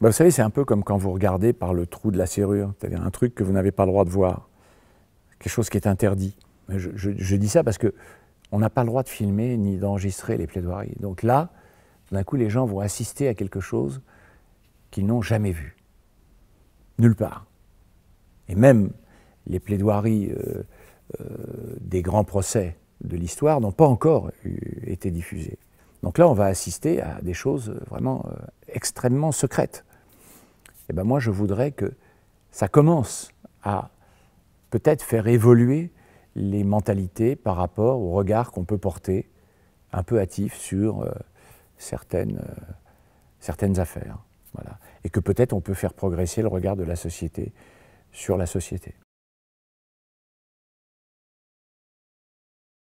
Bah, vous savez, c'est un peu comme quand vous regardez par le trou de la serrure, c'est-à-dire un truc que vous n'avez pas le droit de voir, quelque chose qui est interdit. Je, dis ça parce que on n'a pas le droit de filmer ni d'enregistrer les plaidoiries. Donc là, d'un coup, les gens vont assister à quelque chose qu'ils n'ont jamais vu. Nulle part. Et même les plaidoiries euh, euh, des grands procès de l'histoire n'ont pas encore été diffusées. Donc là, on va assister à des choses euh, vraiment extrêmement secrètes et eh ben, moi je voudrais que ça commence à peut-être faire évoluer les mentalités par rapport au regard qu'on peut porter un peu hâtif sur euh, euh, certaines, affaires. Et que peut-être on peut faire progresser le regard de la société sur la société.